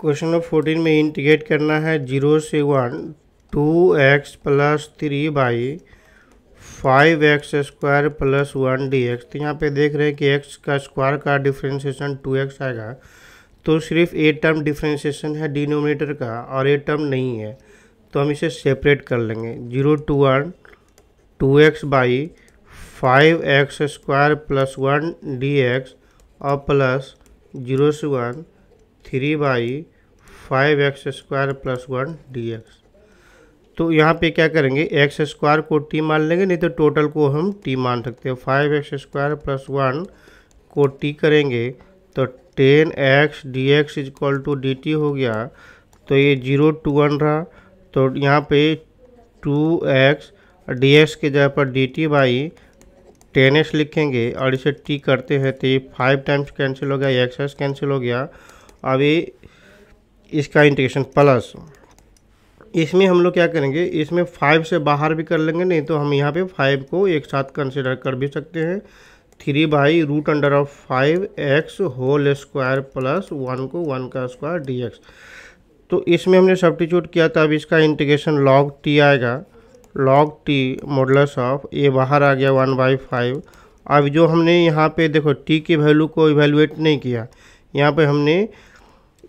question number fourteen में integrate करना है जीरो से one two x plus three by five x square plus one d x तो यहाँ पे देख रहे हैं कि एक्स का स्क्वायर का डिफ्रेंशिएशन टू एक्स आएगा तो सिर्फ ए टर्म डिफ्रेंसिएशन है डिनोमिनेटर का और ए टर्म नहीं है तो हम इसे सेपरेट कर लेंगे zero to one two x by five x square plus one d x और प्लस जीरो से one three by five x square plus one d x तो यहाँ पे क्या करेंगे एक्स स्क्वायर को टी मान लेंगे नहीं तो टोटल को हम टी मान सकते हैं five x square plus one को टी करेंगे तो ten x d x is equal to d t हो गया तो ये जीरो टू वन रहा तो यहाँ पे टू एक्स डी एक्स के जगह पर d t by ten x लिखेंगे और इसे टी करते हैं तो ये फाइव टाइम्स कैंसिल हो गया एक्स एक्स कैंसिल हो गया अभी इसका इंटीग्रेशन प्लस इसमें हम लोग क्या करेंगे इसमें फाइव से बाहर भी कर लेंगे नहीं तो हम यहाँ पे फाइव को एक साथ कंसिडर कर भी सकते हैं three by root under of five x whole square plus one को वन का स्क्वायर डी एक्स तो इसमें हमने सब्टीट्यूट किया था अब इसका इंटीग्रेशन लॉग टी आएगा log t modulus of a बाहर आ गया वन बाई फाइव अब जो हमने यहाँ पे देखो टी की वैल्यू को इवेलुएट नहीं किया यहाँ पे हमने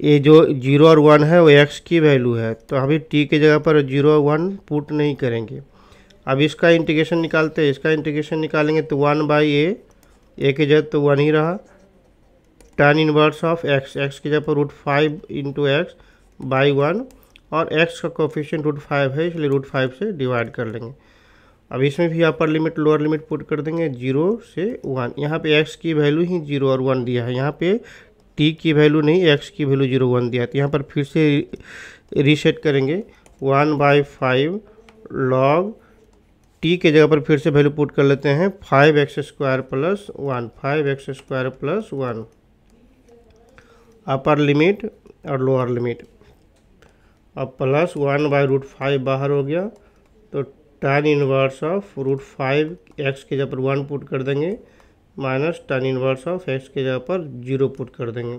ये जो जीरो और वन है वो एक्स की वैल्यू है तो अभी टी के जगह पर जीरो और वन पुट नहीं करेंगे अब इसका इंटीग्रेशन निकालते हैं इसका इंटीग्रेशन निकालेंगे तो वन बाई ए ए की जगह तो वन ही रहा ten inverse of x x की जगह पर root five into x by one और एक्स का कोफिशियन रूट फाइव है इसलिए रूट फाइव से डिवाइड कर लेंगे अब इसमें भी upper limit lower limit put कर देंगे जीरो से वन यहाँ पे एक्स की वैल्यू ही जीरो और वन दिया है यहाँ पे टी की वैल्यू नहीं एक्स की वैल्यू जीरो वन दिया था तो यहाँ पर फिर से रीसेट करेंगे one by five log t के जगह पर फिर से वैल्यू पुट कर लेते हैं five x square plus one five x square plus one upper limit और लोअर लिमिट अब plus one by root five बाहर हो गया तो ten inverse of root five x के जगह पर वन पुट कर देंगे minus ten inverse of x के जगह पर जीरो पुट कर देंगे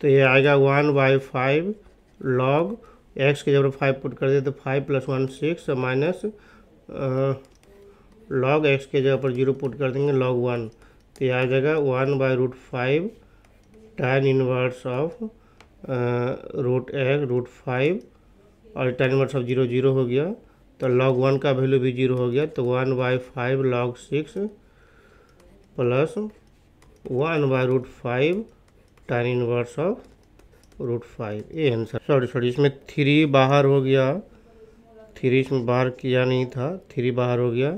तो ये आएगा one by five log x के जगह पर फाइव पुट कर दे तो five plus one six minus log x के जगह पर जीरो पुट कर देंगे लॉग वन तो ये आ जाएगा one by root five ten inverse of root x root five और ten inverse of zero zero हो गया तो लॉग वन का वैल्यू भी जीरो हो गया तो one by five log six plus one by root five ten inverse of root five ये आंसर सॉरी सॉरी इसमें थ्री बाहर हो गया थ्री इसमें बाहर किया नहीं था थ्री बाहर हो गया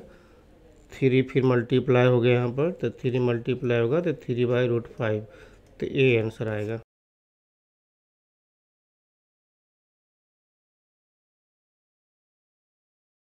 थ्री फिर मल्टीप्लाई हो गया यहाँ पर तो थ्री मल्टीप्लाई होगा तो थ्री बाय रूट फाइव तो ये आंसर आएगा